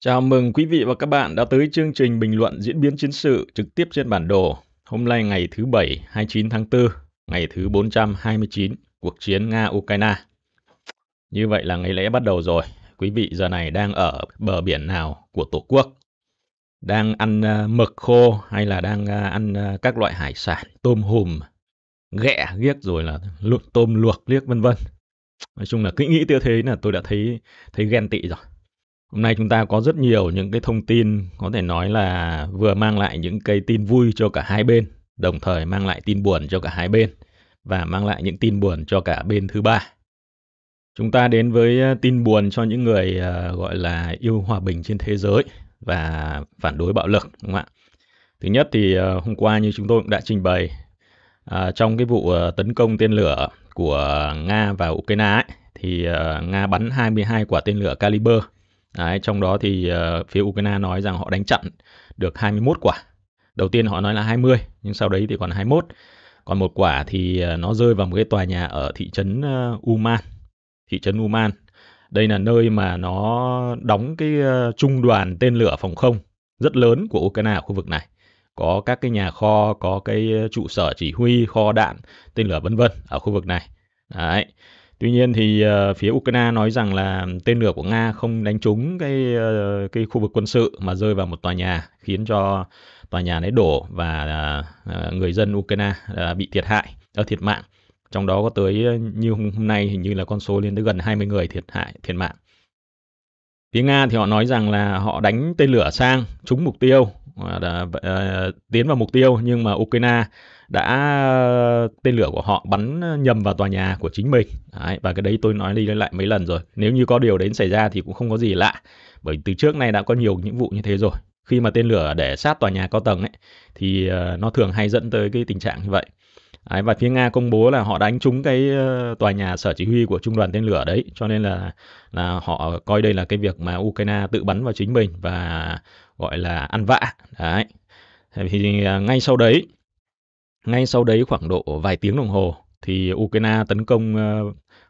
Chào mừng quý vị và các bạn đã tới chương trình bình luận diễn biến chiến sự trực tiếp trên bản đồ. Hôm nay ngày thứ Bảy, 29 tháng 4, ngày thứ 429, cuộc chiến Nga-Ukraine. Như vậy là ngày lễ bắt đầu rồi. Quý vị giờ này đang ở bờ biển nào của Tổ quốc? Đang ăn à, mực khô hay là đang à, ăn à, các loại hải sản, tôm hùm, ghẹ ghiếc rồi là tôm luộc liếc vân vân. Nói chung là cứ nghĩ tiêu thế là tôi đã thấy thấy ghen tị rồi. Hôm nay chúng ta có rất nhiều những cái thông tin có thể nói là vừa mang lại những cái tin vui cho cả hai bên, đồng thời mang lại tin buồn cho cả hai bên và mang lại những tin buồn cho cả bên thứ ba. Chúng ta đến với ờ, tin buồn cho những người ờ, gọi là yêu hòa bình trên thế giới và phản đối bạo lực đúng không ạ? Thứ nhất thì ờ, hôm qua như chúng tôi cũng đã trình bày trong cái vụ tấn công tên lửa của Nga vào Ukraine ấy, thì Nga bắn 22 quả tên lửa caliber Đấy, trong đó thì uh, phía Ukraine nói rằng họ đánh chặn được 21 quả. Đầu tiên họ nói là 20, nhưng sau đấy thì còn 21. Còn một quả thì uh, nó rơi vào một cái tòa nhà ở thị trấn uh, Uman. Thị trấn Uman. Đây là nơi mà nó đóng cái uh, trung đoàn tên lửa phòng không rất lớn của Ukraine ở khu vực này. Có các cái nhà kho, có cái trụ sở chỉ huy, kho đạn, tên lửa vân vân ở khu vực này. Đấy. Tuy nhiên thì uh, phía Ukraine nói rằng là tên lửa của Nga không đánh trúng cái uh, cái khu vực quân sự mà rơi vào một tòa nhà khiến cho tòa nhà đấy đổ và uh, người dân Ukraine uh, bị thiệt hại, uh, thiệt mạng. Trong đó có tới như hôm nay hình như là con số lên tới gần 20 người thiệt hại, thiệt mạng. Phía Nga thì họ nói rằng là họ đánh tên lửa sang trúng mục tiêu, uh, uh, tiến vào mục tiêu nhưng mà Ukraine đã ờ, tên lửa của họ bắn nhầm vào tòa nhà của chính mình đấy, và cái đấy tôi nói đi nói lại mấy lần rồi nếu như có điều đến xảy ra thì cũng không có gì lạ bởi từ trước nay đã có nhiều những vụ như thế rồi khi mà tên lửa để sát tòa nhà cao tầng ấy thì ờ, nó thường hay dẫn tới cái tình trạng như vậy Đấy, và phía Nga công bố là họ đánh trúng cái ờ, tòa nhà sở chỉ huy của trung đoàn tên lửa đấy, cho nên là là họ coi đây là cái việc mà Ukraine tự bắn vào chính mình và gọi là ăn vạ. Đấy. Thì ngay sau đấy ngay sau đấy khoảng độ vài tiếng đồng hồ thì Ukraine tấn công ờ,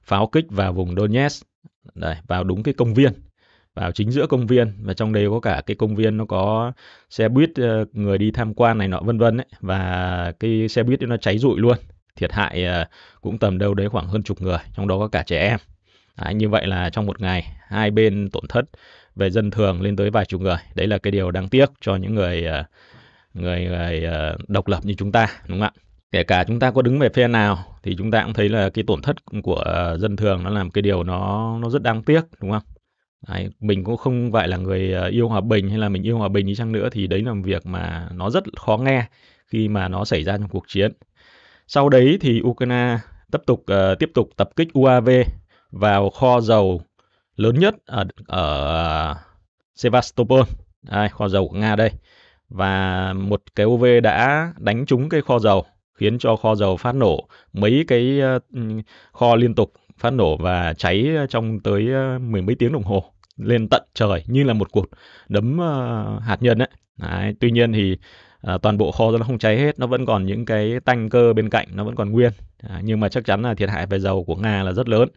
pháo kích vào vùng Donetsk, đấy, vào đúng cái công viên, vào chính giữa công viên và trong đấy có cả cái công viên nó có xe buýt ờ, người đi tham quan này nọ vân vân ấy và cái xe buýt nó cháy rụi luôn, thiệt hại ờ, cũng tầm đâu đấy khoảng hơn chục người, trong đó có cả trẻ em. Đấy, như vậy là trong một ngày hai bên tổn thất về dân thường lên tới vài chục người. Đấy là cái điều đáng tiếc cho những người người, người độc lập như chúng ta đúng không ạ kể cả chúng ta có đứng về phe nào thì chúng ta cũng thấy là cái tổn thất của ờ, dân thường nó làm cái điều nó nó rất đáng tiếc đúng không Đấy, mình cũng không phải là người ờ, yêu hòa bình hay là mình yêu hòa bình đi chăng nữa thì đấy là một việc mà nó rất khó nghe khi mà nó xảy ra trong cuộc chiến sau đấy thì Ukraine tiếp tục uh, tiếp tục tập kích UAV vào kho dầu lớn nhất ở ở Sevastopol, đây, kho dầu của Nga đây và một cái UV đã đánh trúng cái kho dầu khiến cho kho dầu phát nổ mấy cái ờ, kho liên tục phát nổ và cháy trong tới ờ, mười mấy tiếng đồng hồ lên tận trời như là một cuộc đấm ờ, hạt nhân ấy. Đấy, tuy nhiên thì toàn bộ kho nó không cháy hết nó vẫn còn những cái tanh cơ bên cạnh nó vẫn còn nguyên à, nhưng mà chắc chắn là thiệt hại về dầu của nga là rất lớn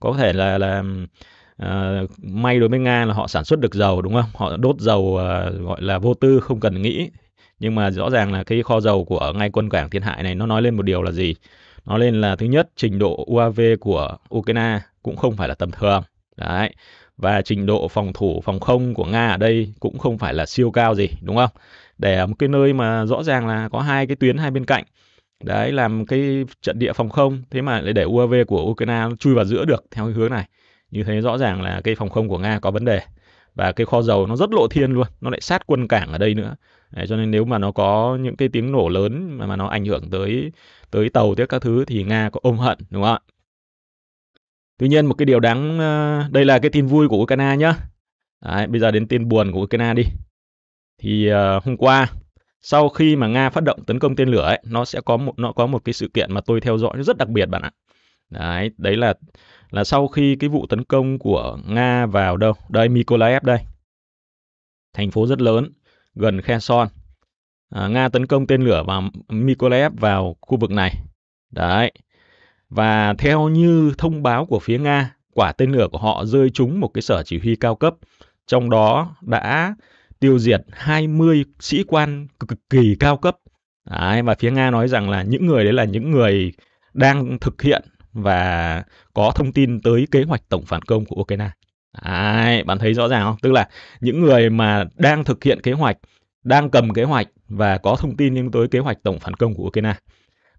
có thể là là uh, may đối với nga là họ sản xuất được dầu đúng không họ đốt dầu uh, gọi là vô tư không cần nghĩ nhưng mà rõ ràng là cái kho dầu của ngay quân cảng thiên hại này nó nói lên một điều là gì nó lên là thứ nhất trình độ uav của ukraine cũng không phải là tầm thường đấy và trình độ phòng thủ phòng không của nga ở đây cũng không phải là siêu cao gì đúng không để ở một cái nơi mà rõ ràng là có hai cái tuyến hai bên cạnh đấy làm cái trận địa phòng không thế mà lại để UAV của Ukraine chui vào giữa được theo cái hướng này như thế rõ ràng là cái phòng không của nga có vấn đề và cái kho dầu nó rất lộ thiên luôn nó lại sát quân cảng ở đây nữa Đấy, cho nên nếu mà nó có những cái tiếng nổ lớn mà, mà nó ảnh hưởng tới tới tàu tới các thứ thì nga có ôm hận đúng không ạ tuy nhiên một cái điều đáng ờ, đây là cái tin vui của ukraine nhá Đấy, bây giờ đến tin buồn của ukraine đi thì uh, hôm qua sau khi mà nga phát động tấn công tên lửa ấy, nó sẽ có một nó có một cái sự kiện mà tôi theo dõi rất đặc biệt bạn ạ đấy đấy là là sau khi cái vụ tấn công của Nga vào đâu? Đây, Mykolaiv đây. Thành phố rất lớn, gần Kherson. À, Nga tấn công tên lửa vào Mykolaiv vào khu vực này. Đấy. Và theo như thông báo của phía Nga, quả tên lửa của họ rơi trúng một cái sở chỉ huy cao cấp, trong đó đã tiêu diệt 20 sĩ quan cực kỳ cao cấp. Đấy, và phía Nga nói rằng là những người đấy là những người đang thực hiện và có thông tin tới kế hoạch tổng phản công của Ukraine. Đấy, bạn thấy rõ ràng không? Tức là những người mà đang thực hiện kế hoạch, đang cầm kế hoạch và có thông tin liên tới kế hoạch tổng phản công của Ukraine.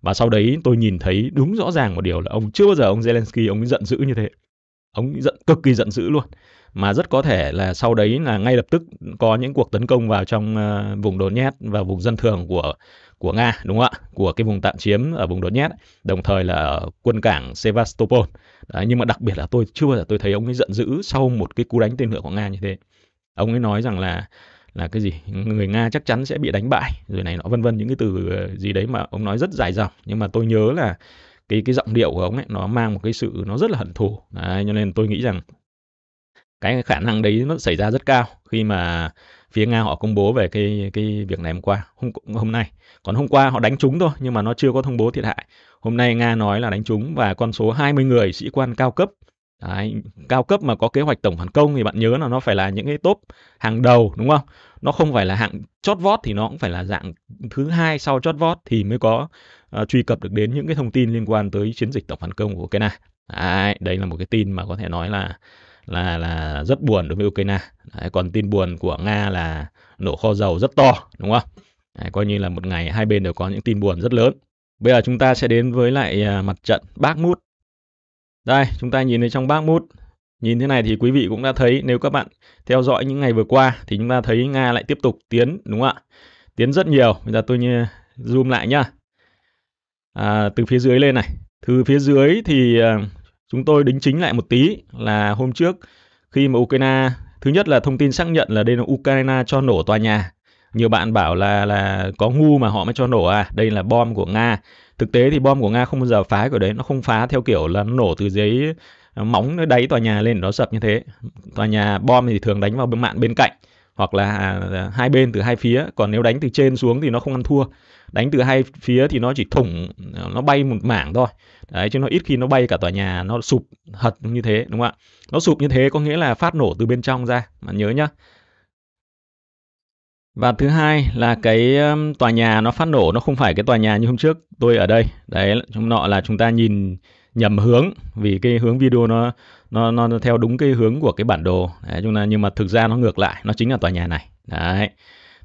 Và sau đấy tôi nhìn thấy đúng rõ ràng một điều là ông chưa bao giờ ông Zelensky ông giận dữ như thế. Ông giận cực kỳ giận dữ luôn. Mà rất có thể là sau đấy là ngay lập tức có những cuộc tấn công vào trong uh, vùng Donetsk và vùng dân thường của của Nga đúng không ạ của cái vùng tạm chiếm ở vùng Donetsk đồng thời là ở quân cảng Sevastopol Đấy, nhưng mà đặc biệt là tôi chưa bao giờ tôi thấy ông ấy giận dữ sau một cái cú đánh tên lửa của Nga như thế ông ấy nói rằng là là cái gì người nga chắc chắn sẽ bị đánh bại rồi này nó vân vân những cái từ ờ, gì đấy mà ông nói rất dài dòng nhưng mà tôi nhớ là cái cái giọng điệu của ông ấy nó mang một cái sự nó rất là hận thù đấy, cho nên tôi nghĩ rằng cái khả năng đấy nó xảy ra rất cao khi mà phía Nga họ công bố về cái cái việc này hôm qua, hôm hôm nay. Còn hôm qua họ đánh trúng thôi nhưng mà nó chưa có thông bố thiệt hại. Hôm nay Nga nói là đánh trúng và con số 20 người sĩ quan cao cấp Đấy, cao cấp mà có kế hoạch tổng phản công thì bạn nhớ là nó phải là những cái top hàng đầu đúng không? Nó không phải là hạng chót vót thì nó cũng phải là dạng thứ hai sau chót vót thì mới có uh, truy cập được đến những cái thông tin liên quan tới chiến dịch tổng phản công của Ukraine. Đấy, đây là một cái tin mà có thể nói là là là rất buồn đối với Ukraine. Đấy, còn tin buồn của Nga là nổ kho dầu rất to, đúng không? Đấy, coi như là một ngày hai bên đều có những tin buồn rất lớn. Bây giờ chúng ta sẽ đến với lại à, mặt trận Bakhmut. Đây, chúng ta nhìn thấy trong Bakhmut. Nhìn thế này thì quý vị cũng đã thấy nếu các bạn theo dõi những ngày vừa qua thì chúng ta thấy Nga lại tiếp tục tiến, đúng không ạ? Tiến rất nhiều. Bây giờ tôi như à, zoom lại nhá. À, từ phía dưới lên này. Từ phía dưới thì à, chúng tôi đính chính lại một tí là hôm trước khi mà Ukraine thứ nhất là thông tin xác nhận là đây là Ukraine cho nổ tòa nhà nhiều bạn bảo là là có ngu mà họ mới cho nổ à đây là bom của nga thực tế thì bom của nga không bao giờ phá kiểu đấy nó không phá theo kiểu là nổ từ giấy à, móng nó đáy tòa nhà lên nó sập như thế tòa nhà bom thì thường đánh vào bên mạng bên cạnh hoặc là à, hai bên từ hai phía còn nếu đánh từ trên xuống thì nó không ăn thua đánh từ hai phía thì nó chỉ thủng ờ, nó bay một mảng thôi đấy chứ nó ít khi nó bay cả tòa nhà nó sụp hật như thế đúng không ạ nó sụp như thế có nghĩa là phát nổ từ bên trong ra mà nhớ nhá và thứ hai là cái tòa nhà nó phát nổ nó không phải cái tòa nhà như hôm trước tôi ở đây đấy trong nọ là chúng ta nhìn nhầm hướng vì cái hướng video nó nó nó, nó theo đúng cái hướng của cái bản đồ đấy, chúng ta nhưng mà thực ra nó ngược lại nó chính là tòa nhà này đấy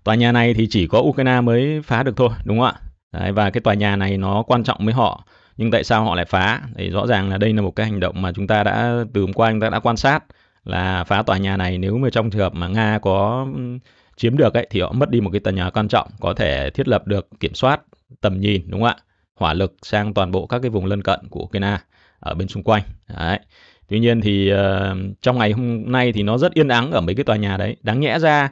tòa nhà này thì chỉ có Ukraine mới phá được thôi, đúng không ạ? Đấy, và cái tòa nhà này nó quan trọng với họ, nhưng tại sao họ lại phá? Thì rõ ràng là đây là một cái hành động mà chúng ta đã từ hôm qua chúng ta đã quan sát là phá tòa nhà này nếu mà trong trường hợp mà Nga có chiếm được ấy thì họ mất đi một cái tòa nhà quan trọng, có thể thiết lập được kiểm soát tầm nhìn đúng không ạ? Hỏa lực sang toàn bộ các cái vùng lân cận của Ukraine ở bên xung quanh. Đấy. Tuy nhiên thì uh, trong ngày hôm nay thì nó rất yên ắng ở mấy cái tòa nhà đấy. Đáng nhẽ ra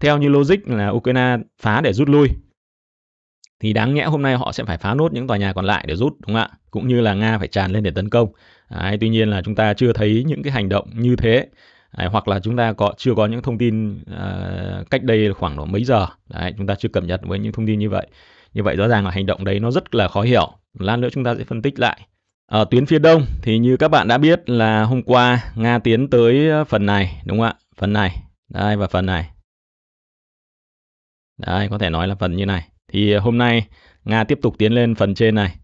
theo như logic là Ukraine phá để rút lui thì đáng nhẽ hôm nay họ sẽ phải phá nốt những tòa nhà còn lại để rút đúng không ạ cũng như là nga phải tràn lên để tấn công Đấy, tuy nhiên là chúng ta chưa thấy những cái hành động như thế Đấy, hoặc là chúng ta có chưa có những thông tin uh, cách đây khoảng mấy giờ Đấy, chúng ta chưa cập nhật với những thông tin như vậy như vậy rõ ràng là hành động đấy nó rất là khó hiểu lát nữa chúng ta sẽ phân tích lại ở tuyến phía đông thì như các bạn đã biết là hôm qua nga tiến tới ờ, phần này đúng không ạ phần này đây và phần này Đấy, có thể nói là phần như này. Thì ờ, hôm nay Nga tiếp tục tiến lên phần trên này.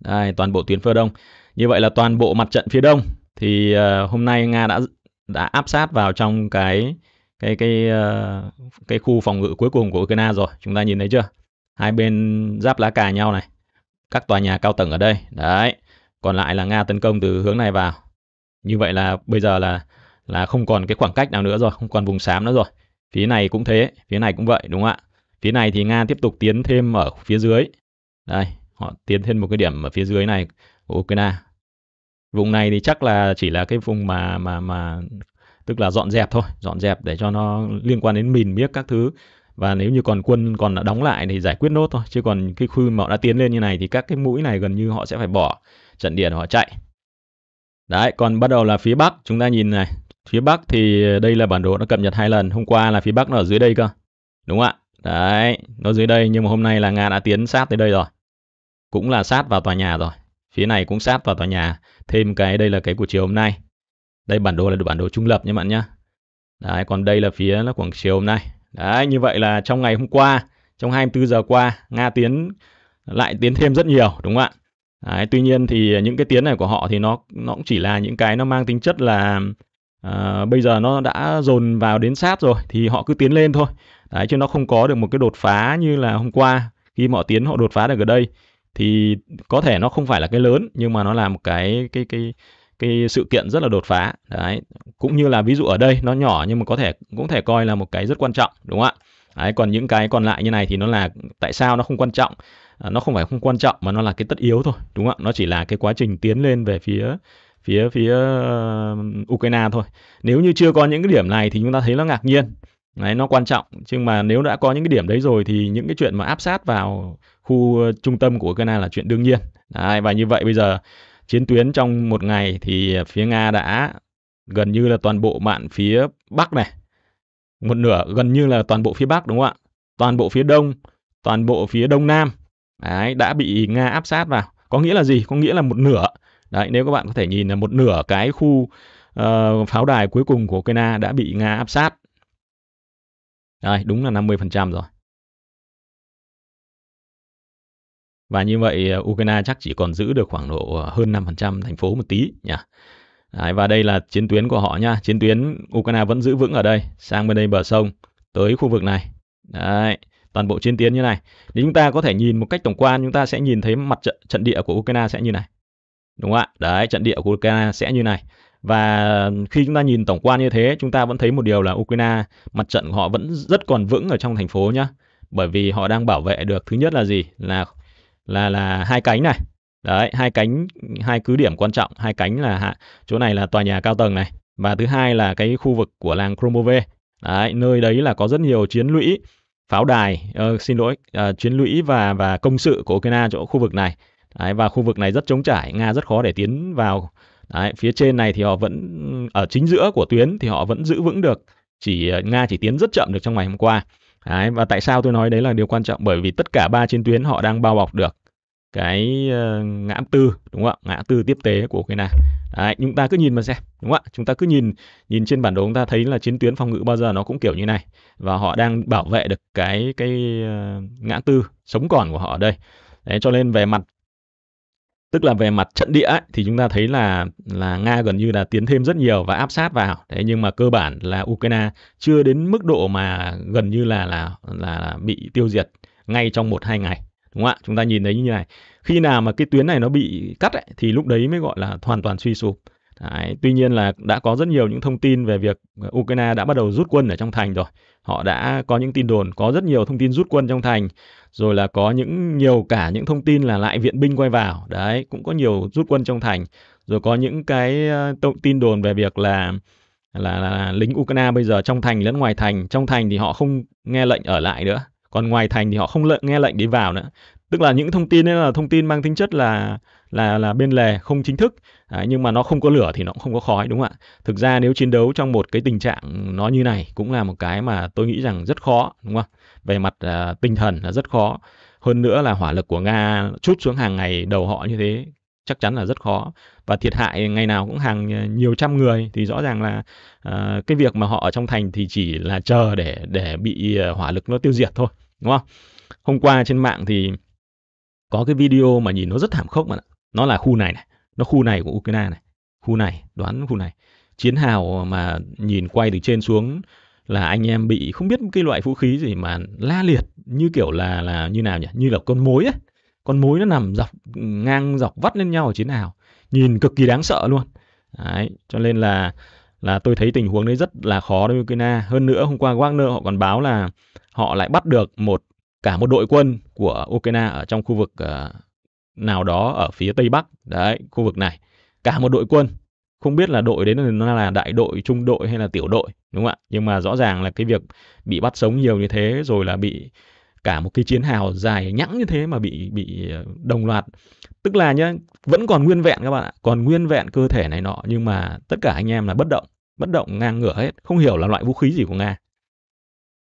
Đây, toàn bộ tuyến phía đông. Như vậy là toàn bộ mặt trận phía đông thì uh, hôm nay Nga đã đã áp sát vào trong cái cái cái uh, cái khu phòng ngự cuối cùng của Ukraine rồi. Chúng ta nhìn thấy chưa? Hai bên giáp lá cà nhau này. Các tòa nhà cao tầng ở đây. Đấy. Còn lại là Nga tấn công từ hướng này vào. Như vậy là bây giờ là là không còn cái khoảng cách nào nữa rồi, không còn vùng xám nữa rồi. Phía này cũng thế, phía này cũng vậy đúng không ạ? Phía này thì Nga tiếp tục tiến thêm ở phía dưới. Đây, họ tiến thêm một cái điểm ở phía dưới này của Ukraine. Vùng này thì chắc là chỉ là cái vùng mà mà mà tức là dọn dẹp thôi, dọn dẹp để cho nó liên quan đến mìn biết các thứ và nếu như còn quân còn đã đóng lại thì giải quyết nốt thôi chứ còn cái khu mà họ đã tiến lên như này thì các cái mũi này gần như họ sẽ phải bỏ trận địa họ chạy đấy còn bắt đầu là phía bắc chúng ta nhìn này phía bắc thì đây là bản đồ nó cập nhật hai lần hôm qua là phía bắc nó ở dưới đây cơ đúng không ạ Đấy, nó dưới đây nhưng mà hôm nay là Nga đã tiến sát tới đây rồi. Cũng là sát vào tòa nhà rồi. Phía này cũng sát vào tòa nhà. Thêm cái đây là cái của chiều hôm nay. Đây bản đồ là bản đồ trung lập nha bạn nhá. Đấy, còn đây là phía nó khoảng chiều hôm nay. Đấy, như vậy là trong ngày hôm qua, trong 24 giờ qua, Nga tiến lại tiến thêm rất nhiều đúng không ạ? Đấy, tuy nhiên thì những cái tiến này của họ thì nó nó cũng chỉ là những cái nó mang tính chất là à, bây giờ nó đã dồn vào đến sát rồi thì họ cứ tiến lên thôi Đấy, chứ nó không có được một cái đột phá như là hôm qua khi họ tiến họ đột phá được ở đây thì có thể nó không phải là cái lớn nhưng mà nó là một cái cái cái cái sự kiện rất là đột phá đấy cũng như là ví dụ ở đây nó nhỏ nhưng mà có thể cũng thể coi là một cái rất quan trọng đúng không ạ đấy còn những cái còn lại như này thì nó là tại sao nó không quan trọng à, nó không phải không quan trọng mà nó là cái tất yếu thôi đúng không ạ nó chỉ là cái quá trình tiến lên về phía phía phía uh, Ukraine thôi nếu như chưa có những cái điểm này thì chúng ta thấy nó ngạc nhiên Đấy, nó quan trọng. Nhưng mà nếu đã có những cái điểm đấy rồi thì những cái chuyện mà áp sát vào khu ờ, trung tâm của Ukraine là chuyện đương nhiên. Đấy, và như vậy bây giờ chiến tuyến trong một ngày thì phía Nga đã gần như là toàn bộ mạn phía Bắc này. Một nửa gần như là toàn bộ phía Bắc đúng không ạ? Toàn bộ phía Đông, toàn bộ phía Đông Nam đấy, đã bị Nga áp sát vào. Có nghĩa là gì? Có nghĩa là một nửa. Đấy, nếu các bạn có thể nhìn là một nửa cái khu uh, pháo đài cuối cùng của Ukraine đã bị Nga áp sát đây, đúng là 50% rồi. Và như vậy ờ, Ukraine chắc chỉ còn giữ được khoảng độ ờ, hơn 5% thành phố một tí nhỉ. Đấy, và đây là chiến tuyến của họ nha. Chiến tuyến Ukraine vẫn giữ vững ở đây, sang bên đây bờ sông, tới khu vực này. Đấy, toàn bộ chiến tuyến như này. Thì chúng ta có thể nhìn một cách tổng quan, chúng ta sẽ nhìn thấy mặt trận, trận địa của Ukraine sẽ như này. Đúng không ạ? Đấy, trận địa của Ukraine sẽ như này và khi chúng ta nhìn tổng quan như thế chúng ta vẫn thấy một điều là Ukraine mặt trận của họ vẫn rất còn vững ở trong thành phố nhá bởi vì họ đang bảo vệ được thứ nhất là gì là là là hai cánh này đấy hai cánh hai cứ điểm quan trọng hai cánh là chỗ này là tòa nhà cao tầng này và thứ hai là cái khu vực của làng Kromove đấy nơi đấy là có rất nhiều chiến lũy pháo đài uh, xin lỗi uh, chiến lũy và và công sự của Ukraine chỗ khu vực này đấy, và khu vực này rất chống trải nga rất khó để tiến vào Đấy, phía trên này thì họ vẫn ở chính giữa của tuyến thì họ vẫn giữ vững được, chỉ ờ, Nga chỉ tiến rất chậm được trong ngày hôm qua. Đấy, và tại sao tôi nói đấy là điều quan trọng bởi vì tất cả ba chiến tuyến họ đang bao bọc được cái ờ, ngã tư đúng không ạ ngã tư tiếp tế của cái nào đấy chúng ta cứ nhìn mà xem đúng không ạ chúng ta cứ nhìn nhìn trên bản đồ chúng ta thấy là chiến tuyến phòng ngự bao giờ nó cũng kiểu như này và họ đang bảo vệ được cái cái ờ, ngã tư sống còn của họ ở đây đấy cho nên về mặt tức là về mặt trận địa ấy, thì chúng ta thấy là là nga gần như là tiến thêm rất nhiều và áp sát vào thế nhưng mà cơ bản là ukraine chưa đến mức độ mà gần như là là là bị tiêu diệt ngay trong một hai ngày đúng không ạ chúng ta nhìn thấy như này khi nào mà cái tuyến này nó bị cắt ấy, thì lúc đấy mới gọi là hoàn toàn suy sụp Đấy, tuy nhiên là đã có rất nhiều những thông tin về việc à, Ukraine đã bắt đầu rút quân ở trong thành rồi. Họ đã có những tin đồn, có rất nhiều thông tin rút quân trong thành, rồi là có những nhiều cả những thông tin là lại viện binh quay vào. Đấy, cũng có nhiều rút quân trong thành, rồi có những cái ờ, thông tin đồn về việc là là, là, là lính Ukraine bây giờ trong thành lẫn ngoài thành, trong thành thì họ không nghe lệnh ở lại nữa, còn ngoài thành thì họ không lệnh nghe lệnh đi vào nữa. Tức là những thông tin đấy là thông tin mang tính chất là là là bên lề không chính thức à, nhưng mà nó không có lửa thì nó cũng không có khói đúng không ạ thực ra nếu chiến đấu trong một cái tình trạng nó như này cũng là một cái mà tôi nghĩ rằng rất khó đúng không về mặt à, tinh thần là rất khó hơn nữa là hỏa lực của nga chút xuống hàng ngày đầu họ như thế chắc chắn là rất khó và thiệt hại ngày nào cũng hàng à, nhiều trăm người thì rõ ràng là uh, cái việc mà họ ở trong thành thì chỉ là chờ để để bị uh, hỏa lực nó tiêu diệt thôi đúng không hôm qua trên mạng thì có cái video mà nhìn nó rất thảm khốc mà nó là khu này này nó khu này của ukraine này khu này đoán khu này chiến hào mà nhìn quay từ trên xuống là anh em bị không biết cái loại vũ khí gì mà la liệt như kiểu là là như nào nhỉ như là con mối ấy con mối nó nằm dọc ngang dọc vắt lên nhau ở chiến hào nhìn cực kỳ đáng sợ luôn đấy cho nên là là tôi thấy tình huống đấy rất là khó đối với Ukraine hơn nữa hôm qua Wagner họ còn báo là họ lại bắt được một cả một đội quân của Ukraine ở trong khu vực uh, nào đó ở phía tây bắc đấy khu vực này cả một đội quân không biết là đội đến nó là đại đội trung đội hay là tiểu đội đúng không ạ nhưng mà rõ ràng là cái việc bị bắt sống nhiều như thế rồi là bị cả một cái chiến hào dài nhẵng như thế mà bị bị ờ, đồng loạt tức là nhá vẫn còn nguyên vẹn các bạn ạ còn nguyên vẹn cơ thể này nọ nhưng mà tất cả anh em là bất động bất động ngang ngửa hết không hiểu là loại vũ khí gì của nga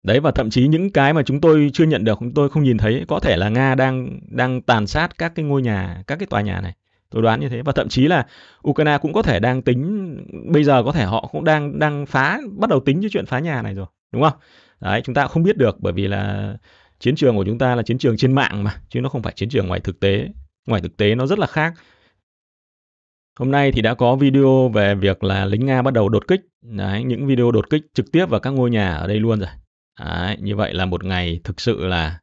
đấy và thậm chí những cái mà chúng tôi chưa nhận được chúng tôi không nhìn thấy có thể là nga đang đang tàn sát các cái ngôi nhà các cái tòa nhà này tôi đoán như thế và thậm chí là ukraine cũng có thể đang tính bây giờ có thể họ cũng đang đang phá bắt đầu tính cái chuyện phá nhà này rồi đúng không đấy chúng ta không biết được bởi vì là chiến trường của chúng ta là chiến trường trên mạng mà chứ nó không phải chiến trường ngoài thực tế ngoài thực tế nó rất là khác Hôm nay thì đã có video về việc là lính Nga bắt đầu đột kích, Đấy, những video đột kích trực tiếp vào các ngôi nhà ở đây luôn rồi. Đấy, như vậy là một ngày thực sự là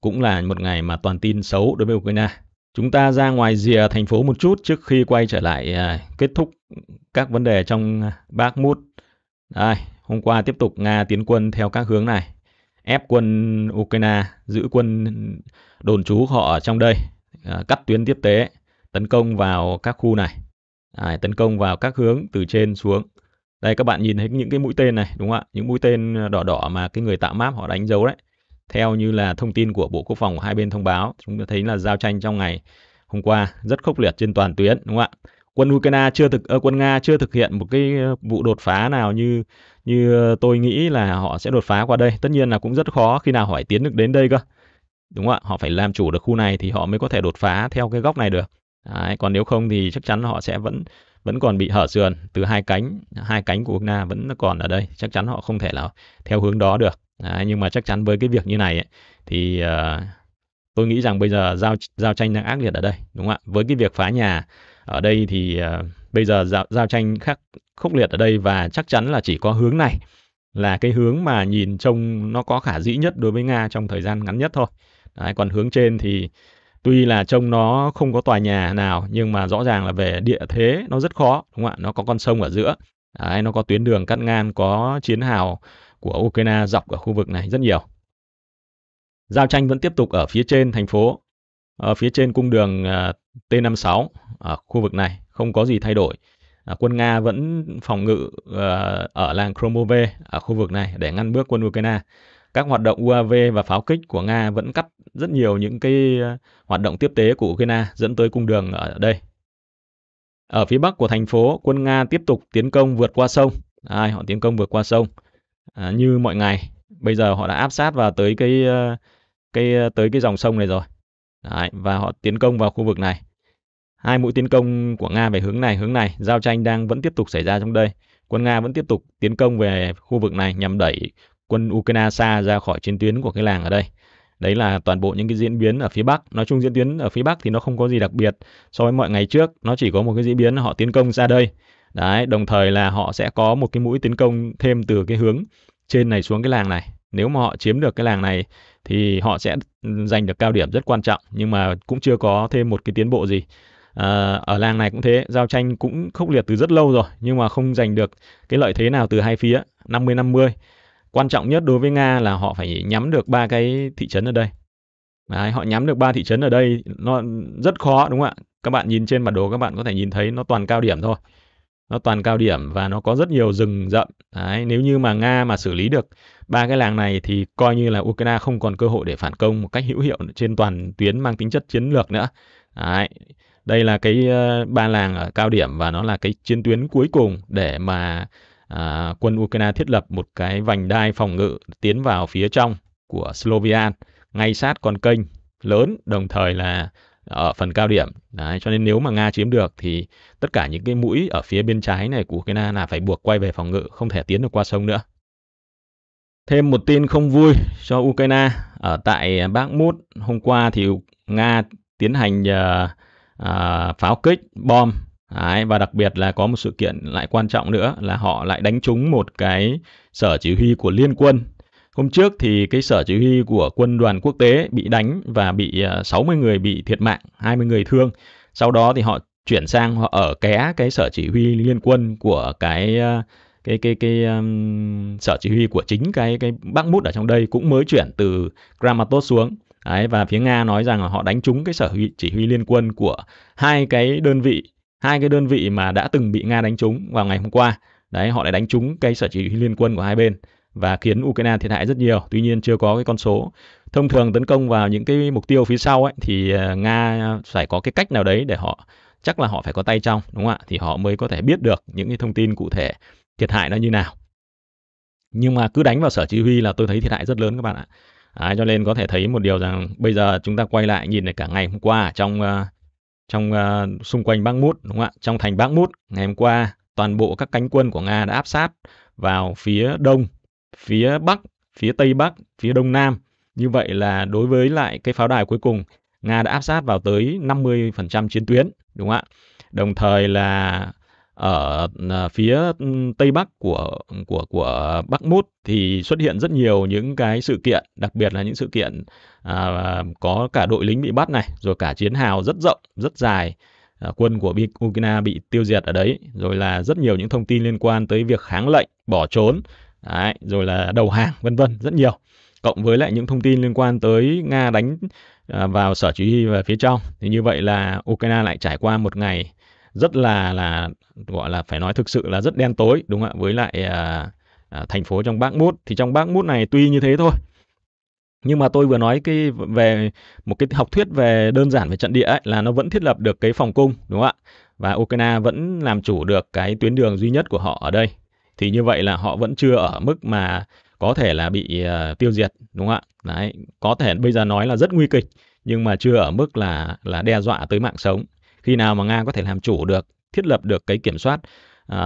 cũng là một ngày mà toàn tin xấu đối với Ukraine. Chúng ta ra ngoài rìa thành phố một chút trước khi quay trở lại à, kết thúc các vấn đề trong Bakhmut. Đây, hôm qua tiếp tục Nga tiến quân theo các hướng này, ép quân Ukraine giữ quân đồn trú họ ở trong đây, à, cắt tuyến tiếp tế, tấn công vào các khu này, à, tấn công vào các hướng từ trên xuống đây các bạn nhìn thấy những cái mũi tên này đúng không ạ những mũi tên ờ, đỏ đỏ mà cái người tạo map họ đánh dấu đấy theo như là thông tin của bộ quốc phòng của hai bên thông báo chúng ta thấy là giao tranh trong ngày hôm qua rất khốc liệt trên toàn tuyến đúng không ạ quân Ukraine chưa thực uh, quân Nga chưa thực hiện một cái ờ, vụ đột phá nào như như tôi nghĩ là họ sẽ đột phá qua đây. Tất nhiên là cũng rất khó khi nào hỏi tiến được đến đây cơ. Đúng không ạ? Họ phải làm chủ được khu này thì họ mới có thể đột phá theo cái góc này được. Đấy, còn nếu không thì chắc chắn họ sẽ vẫn vẫn còn bị hở sườn từ hai cánh hai cánh của Ukraine vẫn còn ở đây chắc chắn họ không thể là theo hướng đó được à, nhưng mà chắc chắn với cái việc như này ấy, thì uh, tôi nghĩ rằng bây giờ giao giao tranh đang ác liệt ở đây đúng không ạ với cái việc phá nhà ở đây thì uh, bây giờ giao, giao tranh khắc khốc liệt ở đây và chắc chắn là chỉ có hướng này là cái hướng mà nhìn trông nó có khả dĩ nhất đối với nga trong thời gian ngắn nhất thôi Đấy, còn hướng trên thì tuy là trông nó không có tòa nhà nào nhưng mà rõ ràng là về địa thế nó rất khó đúng không ạ nó có con sông ở giữa Đấy, nó có tuyến đường cắt ngang có chiến hào của Ukraine dọc ở khu vực này rất nhiều giao tranh vẫn tiếp tục ở phía trên thành phố ở phía trên cung đường à, T56 ở khu vực này không có gì thay đổi à, quân Nga vẫn phòng ngự à, ở làng Kromove ở khu vực này để ngăn bước quân Ukraine các hoạt động UAV và pháo kích của Nga vẫn cắt rất nhiều những cái ờ, hoạt động tiếp tế của Ukraine dẫn tới cung đường ở đây. Ở phía bắc của thành phố, quân Nga tiếp tục tiến công vượt qua sông. Ai họ tiến công vượt qua sông à, như mọi ngày. Bây giờ họ đã áp sát vào tới cái ờ, cái ờ, tới cái dòng sông này rồi. Đấy, và họ tiến công vào khu vực này. Hai mũi tiến công của Nga về hướng này, hướng này, giao tranh đang vẫn tiếp tục xảy ra trong đây. Quân Nga vẫn tiếp tục tiến công về khu vực này nhằm đẩy quân Ukraine xa ra khỏi chiến tuyến của cái làng ở đây. Đấy là toàn bộ những cái diễn biến ở phía Bắc. Nói chung diễn biến ở phía Bắc thì nó không có gì đặc biệt so với mọi ngày trước. Nó chỉ có một cái diễn biến họ tiến công ra đây. Đấy, đồng thời là họ sẽ có một cái mũi tiến công thêm từ cái hướng trên này xuống cái làng này. Nếu mà họ chiếm được cái làng này thì họ sẽ giành được cao điểm rất quan trọng nhưng mà cũng chưa có thêm một cái tiến bộ gì. À, ở làng này cũng thế, giao tranh cũng khốc liệt từ rất lâu rồi nhưng mà không giành được cái lợi thế nào từ hai phía, 50-50 quan trọng nhất đối với nga là họ phải nhắm được ba cái thị trấn ở đây Đấy, họ nhắm được ba thị trấn ở đây nó rất khó đúng không ạ các bạn nhìn trên bản đồ các bạn có thể nhìn thấy nó toàn cao điểm thôi nó toàn cao điểm và nó có rất nhiều rừng rậm Đấy, nếu như mà nga mà xử lý được ba cái làng này thì coi như là ukraine không còn cơ hội để phản công một cách hữu hiệu trên toàn tuyến mang tính chất chiến lược nữa Đấy. đây là cái ờ, ba làng ở cao điểm và nó là cái chiến tuyến cuối cùng để mà à, quân Ukraine thiết lập một cái vành đai phòng ngự tiến vào phía trong của Slovian ngay sát con kênh lớn đồng thời là ở phần cao điểm. Đấy, cho nên nếu mà Nga chiếm được thì tất cả những cái mũi ở phía bên trái này của Ukraine là phải buộc quay về phòng ngự, không thể tiến được qua sông nữa. Thêm một tin không vui cho Ukraine ở tại Bakhmut hôm qua thì Nga tiến hành uh, uh, pháo kích bom Đấy, và đặc biệt là có một sự kiện lại quan trọng nữa là họ lại đánh trúng một cái sở chỉ huy của liên quân. Hôm trước thì cái sở chỉ huy của quân đoàn quốc tế bị đánh và bị 60 à, người bị thiệt mạng, 20 người thương. Sau đó thì họ chuyển sang họ ở ké cái sở chỉ huy liên quân của cái à, cái cái cái um, sở chỉ huy của chính cái cái Bắc Mút ở trong đây cũng mới chuyển từ Kramatorsk xuống. Đấy, và phía Nga nói rằng là họ đánh trúng cái sở chỉ huy liên quân của hai cái đơn vị hai cái đơn vị mà đã từng bị Nga đánh trúng vào ngày hôm qua. Đấy, họ lại đánh trúng cái sở chỉ huy liên quân của hai bên và khiến Ukraine thiệt hại rất nhiều. Tuy nhiên chưa có cái con số. Thông thường tấn công vào những cái mục tiêu phía sau ấy thì ờ, Nga phải có cái cách nào đấy để họ chắc là họ phải có tay trong đúng không ạ? Thì họ mới có thể biết được những cái thông tin cụ thể thiệt hại nó như nào. Nhưng mà cứ đánh vào sở chỉ huy là tôi thấy thiệt hại rất lớn các bạn ạ. À, cho nên có thể thấy một điều rằng bây giờ chúng ta quay lại nhìn lại cả ngày hôm qua trong uh, trong uh, xung quanh Bắc Mút đúng không ạ? Trong thành Bắc Mút ngày hôm qua toàn bộ các cánh quân của Nga đã áp sát vào phía đông, phía bắc, phía tây bắc, phía đông nam. Như vậy là đối với lại cái pháo đài cuối cùng, Nga đã áp sát vào tới 50% chiến tuyến đúng không ạ? Đồng thời là ở à, phía ừ, tây bắc của của của Bắc Mút thì xuất hiện rất nhiều những cái sự kiện, đặc biệt là những sự kiện à, có cả đội lính bị bắt này, rồi cả chiến hào rất rộng, rất dài à, quân của Ukraine bị tiêu diệt ở đấy, rồi là rất nhiều những thông tin liên quan tới việc kháng lệnh, bỏ trốn, đấy, rồi là đầu hàng vân vân rất nhiều. Cộng với lại những thông tin liên quan tới Nga đánh à, vào sở chỉ huy và phía trong thì như vậy là Ukraine lại trải qua một ngày rất là là gọi là phải nói thực sự là rất đen tối đúng không ạ với lại à, à, thành phố trong Bác Mút thì trong Bác Mút này tuy như thế thôi nhưng mà tôi vừa nói cái về một cái học thuyết về đơn giản về trận địa ấy, là nó vẫn thiết lập được cái phòng cung đúng không ạ và Ukraine vẫn làm chủ được cái tuyến đường duy nhất của họ ở đây thì như vậy là họ vẫn chưa ở mức mà có thể là bị uh, tiêu diệt đúng không ạ đấy có thể bây giờ nói là rất nguy kịch nhưng mà chưa ở mức là là đe dọa tới mạng sống khi nào mà nga có thể làm chủ được thiết lập được cái kiểm soát à,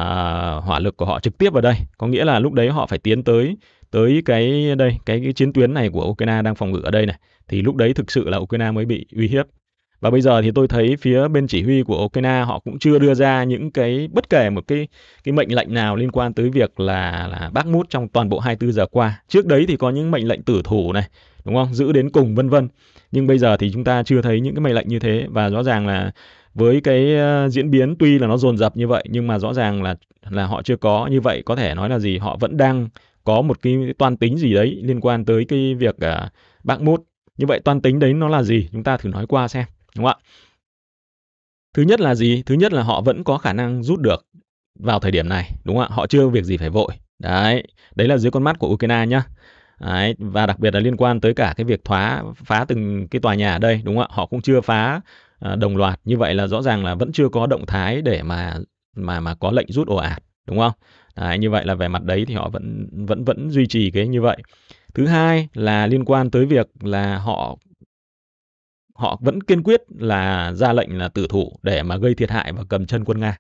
hỏa lực của họ trực tiếp vào đây có nghĩa là lúc đấy họ phải tiến tới tới cái đây cái, cái chiến tuyến này của ukraine đang phòng ngự ở đây này thì lúc đấy thực sự là ukraine mới bị uy hiếp và bây giờ thì tôi thấy phía bên chỉ huy của Ukraine họ cũng chưa đưa ra những cái bất kể một cái cái mệnh lệnh nào liên quan tới việc là là bác mút trong toàn bộ 24 giờ qua. Trước đấy thì có những mệnh lệnh tử thủ này, đúng không? Giữ đến cùng vân vân. Nhưng bây giờ thì chúng ta chưa thấy những cái mệnh lệnh như thế và rõ ràng là với cái ờ, diễn biến tuy là nó dồn dập như vậy nhưng mà rõ ràng là là họ chưa có như vậy có thể nói là gì họ vẫn đang có một cái toan tính gì đấy liên quan tới cái việc uh, bác mốt như vậy toan tính đấy nó là gì chúng ta thử nói qua xem đúng không ạ thứ nhất là gì thứ nhất là họ vẫn có khả năng rút được vào thời điểm này đúng không ạ họ chưa việc gì phải vội đấy đấy là dưới con mắt của ukraine nhá Đấy, và đặc biệt là liên quan tới cả cái việc phá phá từng cái tòa nhà ở đây đúng không ạ? Họ cũng chưa phá À, đồng loạt như vậy là rõ ràng là vẫn chưa có động thái để mà mà mà có lệnh rút ồ ạt đúng không Đấy, như vậy là về mặt đấy thì họ vẫn vẫn vẫn duy trì cái như vậy thứ hai là liên quan tới việc là họ họ vẫn kiên quyết là ra lệnh là tử thủ để mà gây thiệt hại và cầm chân quân nga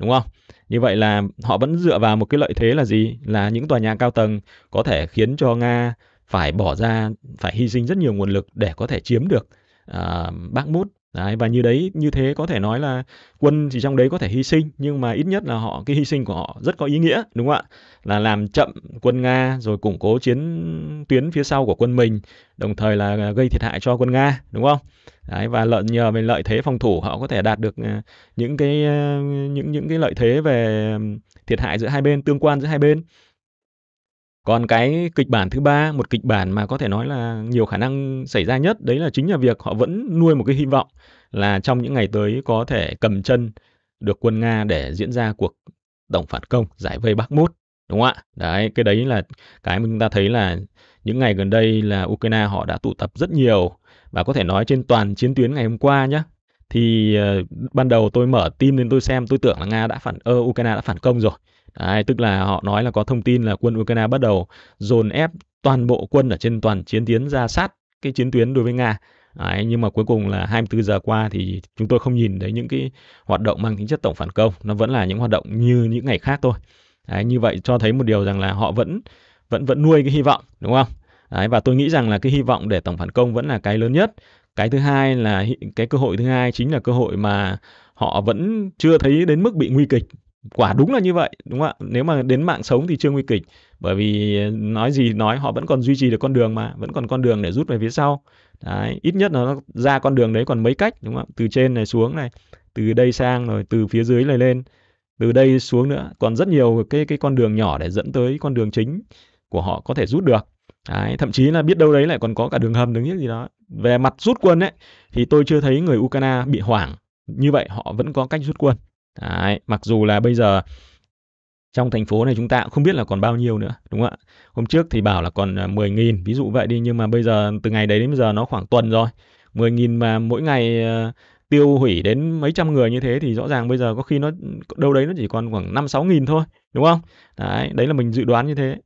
đúng không như vậy là họ vẫn dựa vào một cái lợi thế là gì là những tòa nhà cao tầng có thể khiến cho nga phải bỏ ra phải hy sinh rất nhiều nguồn lực để có thể chiếm được uh, Bác Mút Đấy, và như đấy như thế có thể nói là quân thì trong đấy có thể hy sinh nhưng mà ít nhất là họ cái hy sinh của họ rất có ý nghĩa đúng không ạ là làm chậm quân nga rồi củng cố chiến tuyến phía sau của quân mình đồng thời là à, gây thiệt hại cho quân nga đúng không đấy, và lợi nhờ về lợi thế phòng thủ họ có thể đạt được à, những cái à, những những cái lợi thế về thiệt hại giữa hai bên tương quan giữa hai bên còn cái kịch bản thứ ba một kịch bản mà có thể nói là nhiều khả năng xảy ra nhất đấy là chính là việc họ vẫn nuôi một cái hy vọng là trong những ngày tới có thể cầm chân được quân nga để diễn ra cuộc tổng phản công giải vây bắc mút đúng không ạ đấy cái đấy là cái mà chúng ta thấy là những ngày gần đây là ukraine họ đã tụ tập rất nhiều và có thể nói trên toàn chiến tuyến ngày hôm qua nhé thì uh, ban đầu tôi mở tin lên tôi xem tôi tưởng là nga đã phản ơ uh, ukraine đã phản công rồi Đấy, tức là họ nói là có thông tin là quân ukraine bắt đầu dồn ép toàn bộ quân ở trên toàn chiến tuyến ra sát cái chiến tuyến đối với nga Đấy, nhưng mà cuối cùng là 24 giờ qua thì chúng tôi không nhìn thấy những cái hoạt động mang tính chất tổng phản công nó vẫn là những hoạt động như những ngày khác thôi Đấy, như vậy cho thấy một điều rằng là họ vẫn vẫn vẫn nuôi cái hy vọng đúng không Đấy, và tôi nghĩ rằng là cái hy vọng để tổng phản công vẫn là cái lớn nhất cái thứ hai là cái cơ hội thứ hai chính là cơ hội mà họ vẫn chưa thấy đến mức bị nguy kịch quả đúng là như vậy đúng không ạ nếu mà đến mạng sống thì chưa nguy kịch bởi vì ờ, nói gì nói họ vẫn còn duy trì được con đường mà vẫn còn con đường để rút về phía sau đấy ít nhất là nó ra con đường đấy còn mấy cách đúng không ạ từ trên này xuống này từ đây sang rồi từ phía dưới này lên từ đây xuống nữa còn rất nhiều cái cái con đường nhỏ để dẫn tới con đường chính của họ có thể rút được đấy, thậm chí là biết đâu đấy lại còn có cả đường hầm đứng gì đó về mặt rút quân ấy thì tôi chưa thấy người Ukraine bị hoảng như vậy họ vẫn có cách rút quân Đấy, mặc dù là bây giờ trong thành phố này chúng ta cũng không biết là còn bao nhiêu nữa đúng không ạ hôm trước thì bảo là còn 10.000 à, ví dụ vậy đi nhưng mà bây giờ từ ngày đấy đến bây giờ nó khoảng tuần rồi 10.000 mà mỗi ngày à, tiêu hủy đến mấy trăm người như thế thì rõ ràng bây giờ có khi nó đâu đấy nó chỉ còn khoảng năm sáu nghìn thôi đúng không đấy đấy là mình dự đoán như thế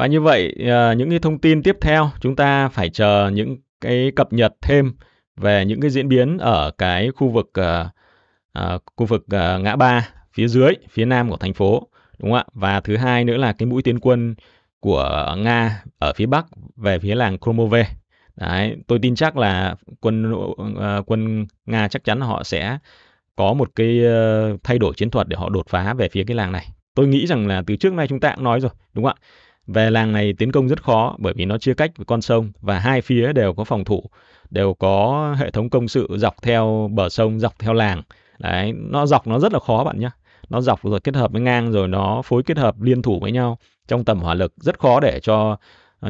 và như vậy ờ, những cái thông tin tiếp theo chúng ta phải chờ những cái cập nhật thêm về những cái diễn biến ở cái khu vực uh, khu vực uh, ngã ba phía dưới phía nam của thành phố đúng không ạ? Và thứ hai nữa là cái mũi tiến quân của Nga ở phía bắc về phía làng Kromove. Đấy, tôi tin chắc là quân uh, quân Nga chắc chắn họ sẽ có một cái uh, thay đổi chiến thuật để họ đột phá về phía cái làng này. Tôi nghĩ rằng là từ trước nay chúng ta cũng nói rồi, đúng không ạ? Về làng này tiến công rất khó bởi vì nó chia cách với con sông và hai phía đều có phòng thủ, đều có hệ thống công sự dọc theo bờ sông, dọc theo làng. Đấy, nó dọc nó rất là khó bạn nhé. Nó dọc rồi kết hợp với ngang rồi nó phối kết hợp liên thủ với nhau trong tầm hỏa lực rất khó để cho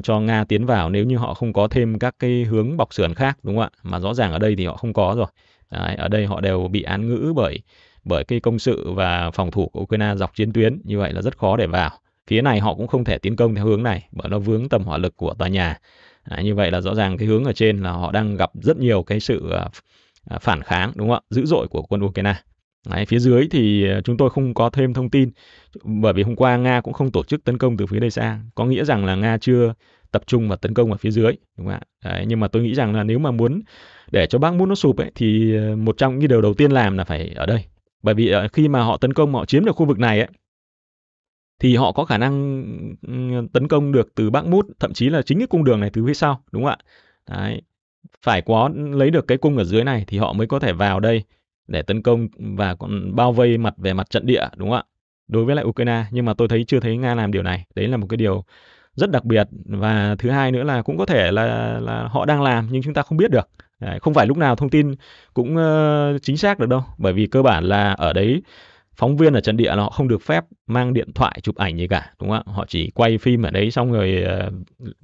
cho Nga tiến vào nếu như họ không có thêm các cái hướng bọc sườn khác đúng không ạ? Mà rõ ràng ở đây thì họ không có rồi. Đấy, ở đây họ đều bị án ngữ bởi bởi cái công sự và phòng thủ của Ukraine dọc chiến tuyến như vậy là rất khó để vào phía này họ cũng không thể tiến công theo hướng này bởi nó vướng tầm hỏa lực của tòa nhà à, như vậy là rõ ràng cái hướng ở trên là họ đang gặp rất nhiều cái sự à, à phản kháng đúng không ạ dữ dội của quân Ukraine Đấy, phía dưới thì à, chúng tôi không có thêm thông tin bởi vì hôm qua Nga cũng không tổ chức tấn công từ phía đây xa có nghĩa rằng là Nga chưa tập trung và tấn công ở phía dưới đúng không ạ Đấy, nhưng mà tôi nghĩ rằng là nếu mà muốn để cho bác muốn nó sụp ấy, thì à, một trong những điều đầu tiên làm là phải ở đây bởi vì khi mà họ tấn công họ chiếm được khu vực này ấy, thì họ có khả năng ừ, tấn công được từ bắc mút thậm chí là chính cái cung đường này từ phía sau đúng không ạ đấy phải có lấy được cái cung ở dưới này thì họ mới có thể vào đây để tấn công và còn bao vây mặt về mặt trận địa đúng không ạ đối với lại Ukraine nhưng mà tôi thấy chưa thấy Nga làm điều này đấy là một cái điều rất đặc biệt và thứ hai nữa là cũng có thể là là họ đang làm nhưng chúng ta không biết được không phải lúc nào thông tin cũng ờ, chính xác được đâu bởi vì cơ bản là ở đấy phóng viên ở trận địa là họ không được phép mang điện thoại chụp ảnh gì cả đúng không ạ họ chỉ quay phim ở đấy xong rồi ờ,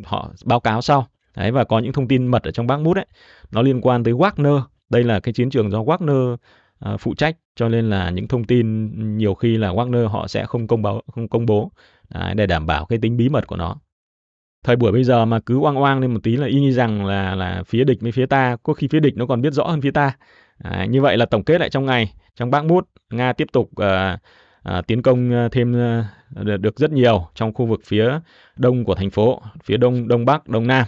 họ báo cáo sau đấy và có những thông tin mật ở trong bác mút ấy nó liên quan tới Wagner đây là cái chiến trường do Wagner ờ, phụ trách cho nên là những thông tin nhiều khi là Wagner họ sẽ không công báo không công bố đấy, để đảm bảo cái tính bí mật của nó thời buổi bây giờ mà cứ oang oang lên một tí là y như rằng là là phía địch với phía ta có khi phía địch nó còn biết rõ hơn phía ta À, như vậy là tổng kết lại trong ngày, trong Bác Mút, Nga tiếp tục à, à, tiến công ờ, thêm à, được rất nhiều trong khu vực phía đông của thành phố, phía đông đông bắc, đông nam.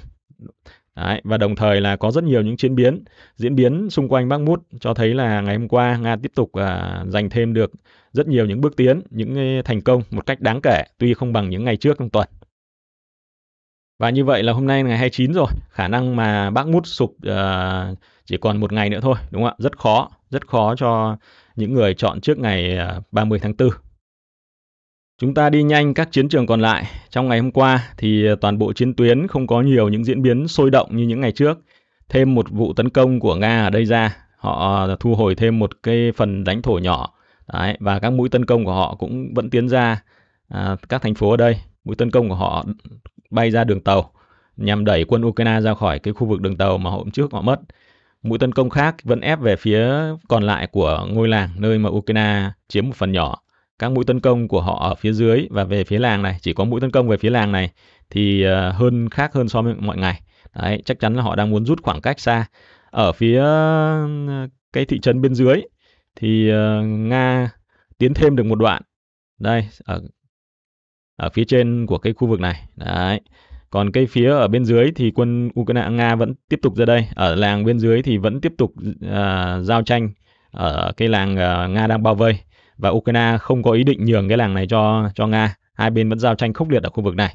Đấy, và đồng thời là có rất nhiều những chiến biến diễn biến xung quanh Bắc Mút cho thấy là ngày hôm qua Nga tiếp tục à, giành thêm được rất nhiều những bước tiến, những thành công một cách đáng kể, tuy không bằng những ngày trước trong tuần. Và như vậy là hôm nay ngày 29 rồi, khả năng mà bác mút sụp uh, chỉ còn một ngày nữa thôi, đúng không ạ? Rất khó, rất khó cho những người chọn trước ngày 30 ờ, tháng 4. Chúng ta đi nhanh các chiến trường còn lại. Trong ngày hôm qua thì toàn bộ chiến tuyến không có nhiều những diễn biến sôi động như những ngày trước. Thêm một vụ tấn công của Nga ở đây ra, họ thu hồi thêm một cái phần đánh thổ nhỏ. Đấy, và các mũi tấn công của họ cũng vẫn tiến ra à, các thành phố ở đây. Mũi tấn công của họ bay ra đường tàu nhằm đẩy quân Ukraine ra khỏi cái khu vực đường tàu mà hôm trước họ mất. Mũi tấn công khác vẫn ép về phía còn lại của ngôi làng nơi mà Ukraine chiếm một phần nhỏ. Các mũi tấn công của họ ở phía dưới và về phía làng này, chỉ có mũi tấn công về phía làng này thì ờ, hơn khác hơn so với mọi ngày. Đấy, chắc chắn là họ đang muốn rút khoảng cách xa. Ở phía ờ, cái thị trấn bên dưới thì ờ, Nga tiến thêm được một đoạn. Đây, ở ở phía trên của cái khu vực này đấy còn cái phía ở bên dưới thì quân Ukraine Nga vẫn tiếp tục ra đây ở làng bên dưới thì vẫn tiếp tục uh, giao tranh ở cái làng uh, Nga đang bao vây và Ukraine không có ý định nhường cái làng này cho cho Nga hai bên vẫn giao tranh khốc liệt ở khu vực này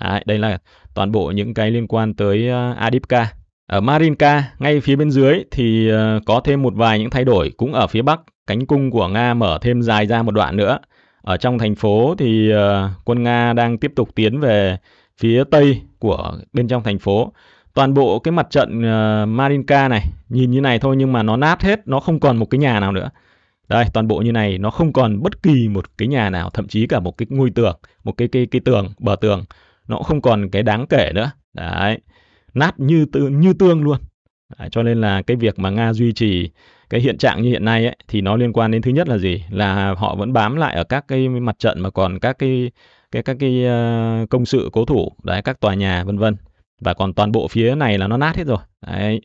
Đấy, đây là toàn bộ những cái liên quan tới uh, Adipka. Ở Marinka, ngay phía bên dưới thì uh, có thêm một vài những thay đổi cũng ở phía bắc, cánh cung của Nga mở thêm dài ra một đoạn nữa. Ở trong thành phố thì ờ, quân Nga đang tiếp tục tiến về phía tây của bên trong thành phố. Toàn bộ cái mặt trận ờ, Marinka này nhìn như này thôi nhưng mà nó nát hết, nó không còn một cái nhà nào nữa. Đây, toàn bộ như này nó không còn bất kỳ một cái nhà nào, thậm chí cả một cái ngôi tường, một cái cái cái tường, bờ tường nó không còn cái đáng kể nữa. Đấy. Nát như tương như tương luôn. Đấy, cho nên là cái việc mà Nga duy trì cái hiện trạng như hiện nay ấy, thì nó liên quan đến thứ nhất là gì là họ vẫn bám lại ở các cái mặt trận mà còn các cái cái các cái ờ, công sự cố thủ đấy các tòa nhà vân vân và còn toàn bộ phía này là nó nát hết rồi đấy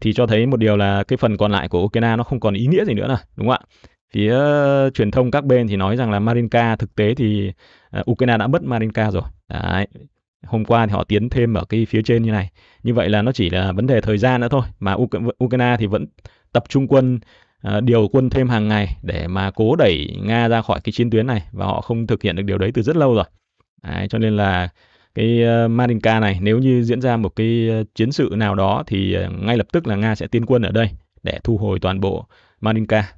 thì cho thấy một điều là cái phần còn lại của Ukraine nó không còn ý nghĩa gì nữa rồi đúng không ạ phía ờ, truyền thông các bên thì nói rằng là Marinka thực tế thì ờ, Ukraine đã mất Marinka rồi đấy hôm qua thì họ tiến thêm ở cái phía trên như này như vậy là nó chỉ là vấn đề thời gian nữa thôi mà Ukraine thì vẫn tập trung quân ờ, điều quân thêm hàng ngày để mà cố đẩy Nga ra khỏi cái chiến tuyến này và họ không thực hiện được điều đấy từ rất lâu rồi. Đấy, cho nên là cái ờ, Marinka này nếu như diễn ra một cái ờ, chiến sự nào đó thì ngay lập tức là Nga sẽ tiến quân ở đây để thu hồi toàn bộ Marinka.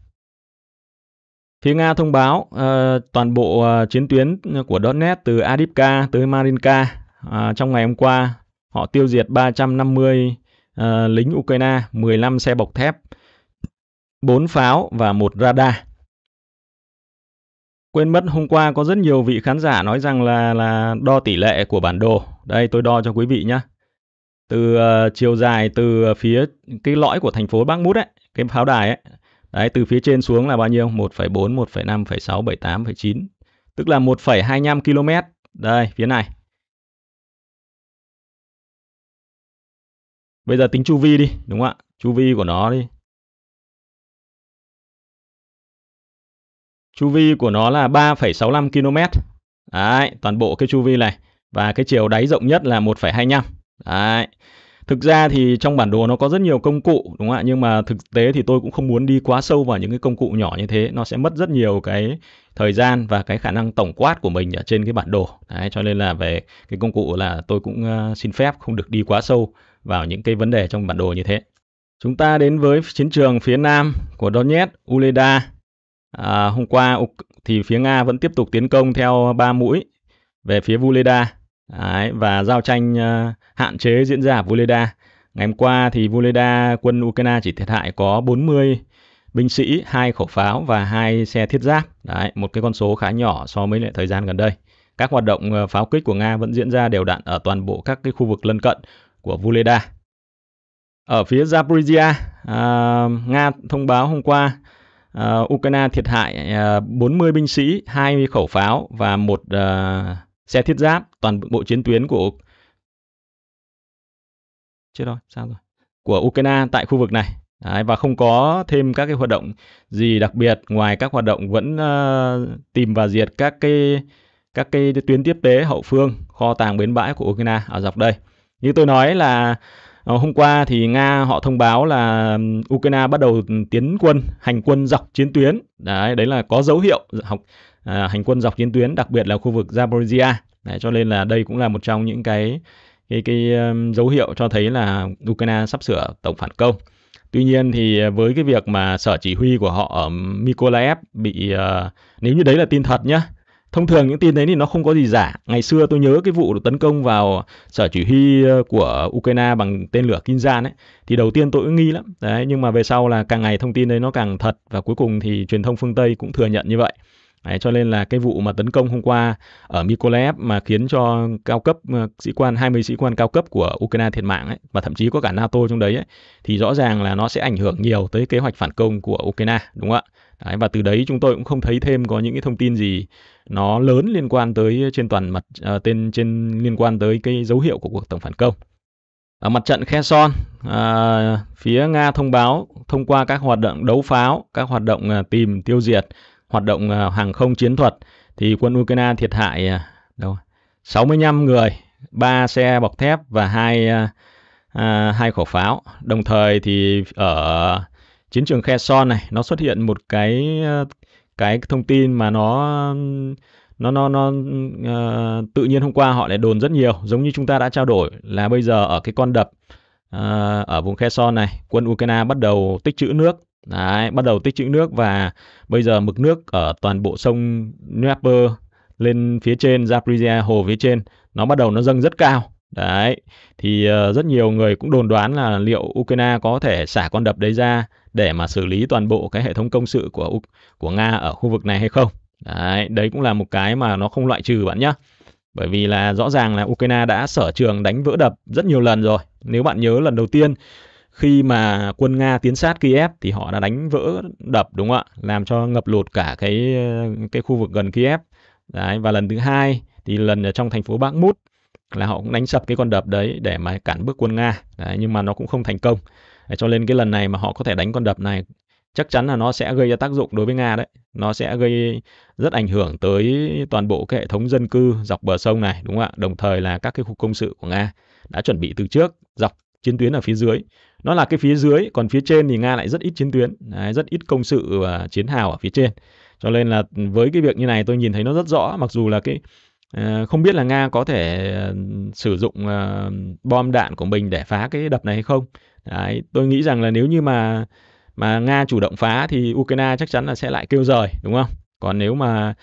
Phía Nga thông báo uh, toàn bộ chiến tuyến của Donetsk từ Adipka tới Marinka uh, trong ngày hôm qua họ tiêu diệt 350 uh, lính Ukraine, 15 xe bọc thép 4 pháo và một radar. Quên mất hôm qua có rất nhiều vị khán giả nói rằng là là đo tỷ lệ của bản đồ. Đây tôi đo cho quý vị nhé. Từ uh, chiều dài từ phía cái lõi của thành phố Bắc Mút ấy, cái pháo đài ấy. Đấy, từ phía trên xuống là bao nhiêu? 1,4, 1,5, 6, 7,8, 9. Tức là 1,25 km. Đây, phía này. Bây giờ tính chu vi đi, đúng không ạ? Chu vi của nó đi. chu vi của nó là 3,65 km đấy, toàn bộ cái chu vi này và cái chiều đáy rộng nhất là 1,25 đấy thực ra thì trong bản đồ nó có rất nhiều công cụ đúng không ạ nhưng mà thực tế thì tôi cũng không muốn đi quá sâu vào những cái công cụ nhỏ như thế nó sẽ mất rất nhiều cái thời gian và cái khả năng tổng quát của mình ở trên cái bản đồ đấy cho nên là về cái công cụ là tôi cũng ờ, xin phép không được đi quá sâu vào những cái vấn đề trong bản đồ như thế chúng ta đến với chiến trường phía nam của Donetsk Uleda À, hôm qua thì phía Nga vẫn tiếp tục tiến công theo ba mũi về phía Vuleda Đấy, và giao tranh uh, hạn chế diễn ra ở Vuleda. Ngày hôm qua thì Vuleda quân Ukraine chỉ thiệt hại có 40 binh sĩ, hai khẩu pháo và hai xe thiết giáp. Đấy, một cái con số khá nhỏ so với lại thời gian gần đây. Các hoạt động à, pháo kích của Nga vẫn diễn ra đều đặn ở toàn bộ các cái khu vực lân cận của Vuleda. Ở phía Zaporizhia, à, Nga thông báo hôm qua uh, Ukraine thiệt hại uh, ờ, 40 binh sĩ, 20 khẩu pháo và một uh, xe thiết giáp toàn bộ chiến tuyến của chết rồi sao rồi của Ukraine tại khu vực này Đấy, và không có thêm các cái hoạt động gì đặc biệt ngoài các hoạt động vẫn uh, tìm và diệt các cái các cái tuyến tiếp tế hậu phương kho tàng bến bãi của Ukraine ở dọc đây như tôi nói là Ờ, hôm qua thì Nga họ thông báo là Ukraine bắt đầu tiến quân, hành quân dọc chiến tuyến. Đấy, đấy là có dấu hiệu học à, hành quân dọc chiến tuyến, đặc biệt là khu vực Zaporizhia. Đấy, cho nên là đây cũng là một trong những cái cái cái um, dấu hiệu cho thấy là Ukraine sắp sửa tổng phản công. Tuy nhiên thì với cái việc mà sở chỉ huy của họ ở Mykolaiv bị uh, nếu như đấy là tin thật nhá thông thường những tin đấy thì nó không có gì giả ngày xưa tôi nhớ cái vụ tấn công vào sở chỉ huy ờ, của ukraine bằng tên lửa kinzan ấy thì đầu tiên tôi cũng nghi lắm đấy nhưng mà về sau là càng ngày thông tin đấy nó càng thật và cuối cùng thì truyền thông phương tây cũng thừa nhận như vậy Đấy, cho nên là cái vụ mà tấn công hôm qua ở Mykolaiv mà khiến cho cao cấp ờ, sĩ quan 20 sĩ quan cao cấp của Ukraine thiệt mạng ấy, và thậm chí có cả NATO trong đấy ấy, thì rõ ràng là nó sẽ ảnh hưởng nhiều tới kế hoạch phản công của Ukraine đúng không ạ? Đấy, và từ đấy chúng tôi cũng không thấy thêm có những cái thông tin gì nó lớn liên quan tới trên toàn mặt à, tên trên liên quan tới cái dấu hiệu của cuộc tổng phản công. Ở mặt trận Kherson, à, phía Nga thông báo thông qua các hoạt động đấu pháo, các hoạt động à, tìm tiêu diệt, hoạt động à, hàng không chiến thuật thì quân Ukraine thiệt hại à, đâu 65 người, 3 xe bọc thép và hai à, à, hai khẩu pháo. Đồng thời thì ở chiến trường Khe Son này nó xuất hiện một cái ờ, cái thông tin mà nó nó nó nó uh, tự nhiên hôm qua họ lại đồn rất nhiều giống như chúng ta đã trao đổi là bây giờ ở cái con đập uh, ở vùng Khe Son này quân Ukraine bắt đầu tích trữ nước Đấy, bắt đầu tích trữ nước và bây giờ mực nước ở toàn bộ sông Dnieper lên phía trên Zaporizhia hồ phía trên nó bắt đầu nó dâng rất cao đấy thì uh, rất nhiều người cũng đồn đoán là liệu Ukraine có thể xả con đập đấy ra để mà xử lý toàn bộ cái hệ thống công sự của của Nga ở khu vực này hay không. Đấy, đấy cũng là một cái mà nó không loại trừ bạn nhé. Bởi vì là rõ ràng là Ukraine đã sở trường đánh vỡ đập rất nhiều lần rồi. Nếu bạn nhớ lần đầu tiên khi mà quân Nga tiến sát Kiev thì họ đã đánh vỡ đập đúng không ạ? Làm cho ngập lụt cả cái cái khu vực gần Kiev. Đấy, và lần thứ hai thì lần ở trong thành phố Bác Mút là họ cũng đánh sập cái con đập đấy để mà cản bước quân Nga. Đấy, nhưng mà nó cũng không thành công cho nên cái lần này mà họ có thể đánh con đập này chắc chắn là nó sẽ gây ra tác dụng đối với Nga đấy. Nó sẽ gây rất ảnh hưởng tới toàn bộ cái hệ thống dân cư dọc bờ sông này đúng không ạ? Đồng thời là các cái khu công sự của Nga đã chuẩn bị từ trước dọc chiến tuyến ở phía dưới. Nó là cái phía dưới, còn phía trên thì Nga lại rất ít chiến tuyến, đấy, rất ít công sự và chiến hào ở phía trên. Cho nên là với cái việc như này tôi nhìn thấy nó rất rõ mặc dù là cái ờ, không biết là Nga có thể ờ, sử dụng ờ, bom đạn của mình để phá cái đập này hay không Đấy, tôi nghĩ rằng là nếu như mà mà Nga chủ động phá thì Ukraine chắc chắn là sẽ lại kêu rời đúng không? Còn nếu mà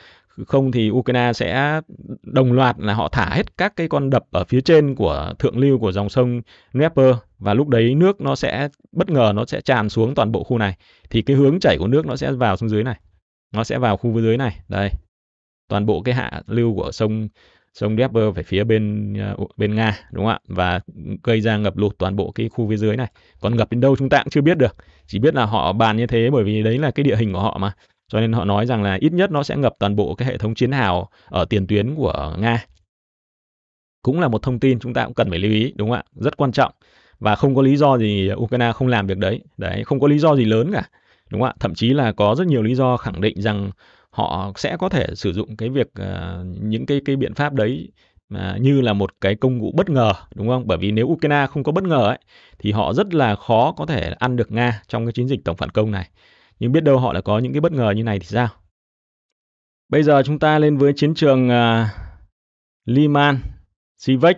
không thì Ukraine sẽ đồng loạt là họ thả hết các cái con đập ở phía trên của thượng lưu của dòng sông Dnieper và lúc đấy nước nó sẽ bất ngờ nó sẽ tràn xuống toàn bộ khu này thì cái hướng chảy của nước nó sẽ vào xuống dưới này nó sẽ vào khu dưới này đây toàn bộ cái hạ lưu của sông sông Dnieper về phía bên à, bên Nga đúng không ạ và gây ra ngập lụt toàn bộ cái khu phía dưới này còn ngập đến đâu chúng ta cũng chưa biết được chỉ biết là họ bàn như thế bởi vì đấy là cái địa hình của họ mà cho nên họ nói rằng là ít nhất nó sẽ ngập toàn bộ cái hệ thống chiến hào ở tiền tuyến của Nga cũng là một thông tin chúng ta cũng cần phải lưu ý đúng không ạ rất quan trọng và không có lý do gì Ukraine không làm việc đấy đấy không có lý do gì lớn cả đúng không ạ thậm chí là có rất nhiều lý do khẳng định rằng họ sẽ có thể sử dụng cái việc ờ, những cái cái biện pháp đấy mà như là một cái công cụ bất ngờ đúng không? Bởi vì nếu Ukraine không có bất ngờ ấy thì họ rất là khó có thể ăn được Nga trong cái chiến dịch tổng phản công này. Nhưng biết đâu họ lại có những cái bất ngờ như này thì sao? Bây giờ chúng ta lên với chiến trường uh, Liman Sivek.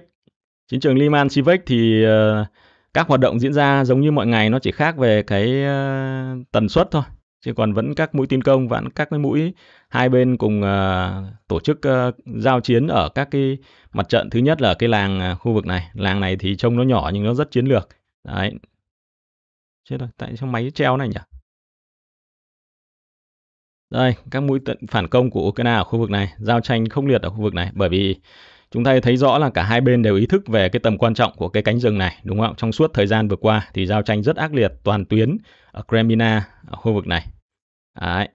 Chiến trường Liman Sivek thì uh, các hoạt động diễn ra giống như mọi ngày nó chỉ khác về cái uh, tần suất thôi chứ còn vẫn các mũi tiến công vẫn các cái mũi hai bên cùng uh, tổ chức uh, giao chiến ở các cái mặt trận thứ nhất là cái làng uh, khu vực này làng này thì trông nó nhỏ nhưng nó rất chiến lược đấy chết rồi tại sao máy treo này nhỉ đây các mũi tận phản công của Ukraine ở khu vực này giao tranh không liệt ở khu vực này bởi vì chúng ta thấy rõ là cả hai bên đều ý thức về cái tầm quan trọng của cái cánh rừng này đúng không trong suốt thời gian vừa qua thì giao tranh rất ác liệt toàn tuyến ở Kremlin ở khu vực này Đấy,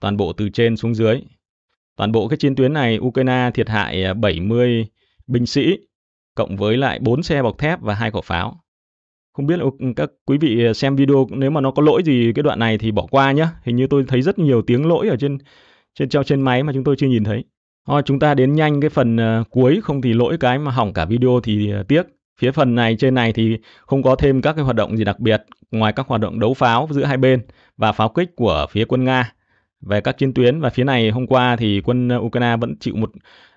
toàn bộ từ trên xuống dưới. Toàn bộ cái chiến tuyến này Ukraine thiệt hại 70 à, binh sĩ cộng với lại 4 xe bọc thép và hai quả pháo. Không biết là các quý vị à, xem video nếu mà nó có lỗi gì cái đoạn này thì bỏ qua nhé. Hình như tôi thấy rất nhiều tiếng lỗi ở trên trên treo trên máy mà chúng tôi chưa nhìn thấy. Thôi, chúng ta đến nhanh cái phần à, cuối không thì lỗi cái mà hỏng cả video thì tiếc. Phía phần này trên này thì không có thêm các cái hoạt động gì đặc biệt ngoài các hoạt động đấu pháo giữa hai bên và pháo kích của phía quân Nga về các chiến tuyến và phía này hôm qua thì quân Ukraine vẫn chịu một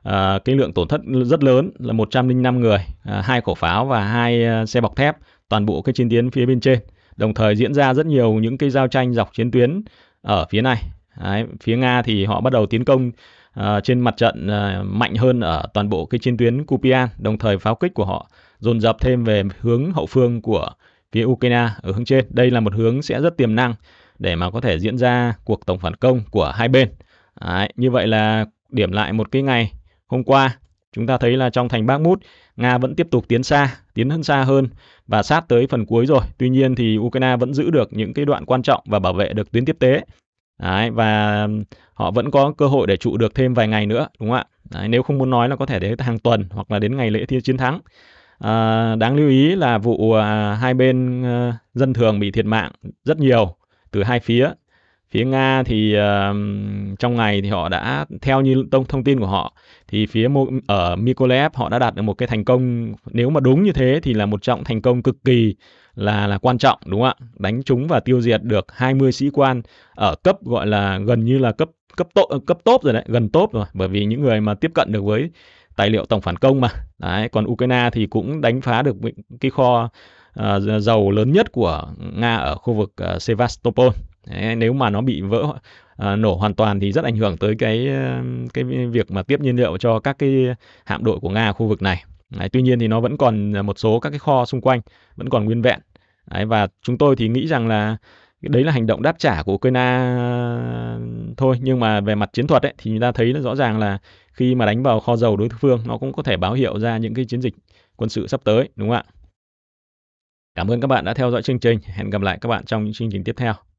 uh, cái lượng tổn thất rất lớn là 105 người, ờ, hai uh, khẩu pháo và hai uh, xe bọc thép toàn bộ cái chiến tuyến phía bên trên. Đồng thời diễn ra rất nhiều những cái giao tranh dọc chiến tuyến ở phía này. Đấy, phía Nga thì họ bắt đầu tiến công uh, trên mặt trận uh, mạnh hơn ở toàn bộ cái chiến tuyến Kupian, đồng thời pháo kích của họ dồn dập thêm về hướng hậu phương của phía Ukraine ở hướng trên. Đây là một hướng sẽ rất tiềm năng để mà có thể diễn ra cuộc tổng phản công của hai bên. Đấy, như vậy là điểm lại một cái ngày hôm qua chúng ta thấy là trong thành Bakhmut, Nga vẫn tiếp tục tiến xa, tiến hơn xa hơn và sát tới phần cuối rồi. Tuy nhiên thì Ukraine vẫn giữ được những cái đoạn quan trọng và bảo vệ được tuyến tiếp tế. Đấy, và họ vẫn có cơ hội để trụ được thêm vài ngày nữa, đúng không ạ? Đấy, nếu không muốn nói là có thể đến hàng tuần hoặc là đến ngày lễ thi chiến thắng. À, đáng lưu ý là vụ à, hai bên à, dân thường bị thiệt mạng rất nhiều từ hai phía. Phía Nga thì à, trong ngày thì họ đã theo như thông, thông tin của họ thì phía ở Mykolaiv họ đã đạt được một cái thành công nếu mà đúng như thế thì là một trọng thành công cực kỳ là là quan trọng đúng không ạ? Đánh trúng và tiêu diệt được 20 sĩ quan ở cấp gọi là gần như là cấp cấp tốt cấp tốt rồi đấy, gần tốt rồi bởi vì những người mà tiếp cận được với tài liệu tổng phản công mà đấy còn ukraine thì cũng đánh phá được cái kho uh, dầu lớn nhất của nga ở khu vực uh, sevastopol đấy, nếu mà nó bị vỡ uh, nổ hoàn toàn thì rất ảnh hưởng tới cái cái việc mà tiếp nhiên liệu cho các cái hạm đội của nga ở khu vực này đấy, tuy nhiên thì nó vẫn còn một số các cái kho xung quanh vẫn còn nguyên vẹn đấy, và chúng tôi thì nghĩ rằng là đấy là hành động đáp trả của Ukraine à, thôi nhưng mà về mặt chiến thuật ấy, thì chúng ta thấy là rõ ràng là khi mà đánh vào kho dầu đối phương nó cũng có thể báo hiệu ra những cái chiến dịch quân sự sắp tới đúng không ạ Cảm ơn các bạn đã theo dõi chương trình hẹn gặp lại các bạn trong những chương trình tiếp theo